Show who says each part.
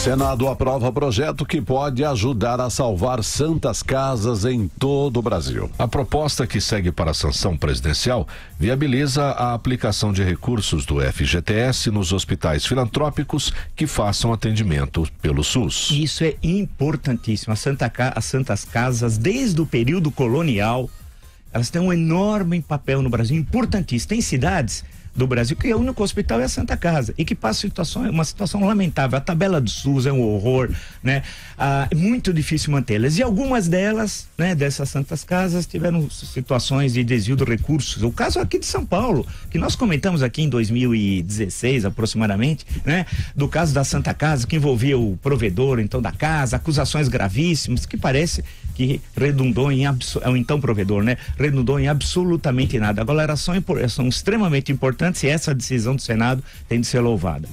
Speaker 1: Senado aprova projeto que pode ajudar a salvar santas casas em todo o Brasil. A proposta que segue para a sanção presidencial viabiliza a aplicação de recursos do FGTS nos hospitais filantrópicos que façam
Speaker 2: atendimento pelo SUS. Isso é importantíssimo. As, Santa Ca... As santas casas, desde o período colonial, elas têm um enorme papel no Brasil, importantíssimo. Tem cidades do Brasil, que é o único hospital é a Santa Casa e que passa situação, uma situação lamentável. A tabela do SUS é um horror, né? Ah, é muito difícil mantê-las. E algumas delas, né, dessas Santas Casas, tiveram situações de desvio de recursos. O caso aqui de São Paulo, que nós comentamos aqui em 2016 aproximadamente, né? Do caso da Santa Casa, que envolvia o provedor, então, da casa, acusações gravíssimas, que parece que redundou em. é O então provedor, né? Redundou em absolutamente nada. Agora, são, são extremamente importantes importantes e essa decisão do Senado tem de ser louvada.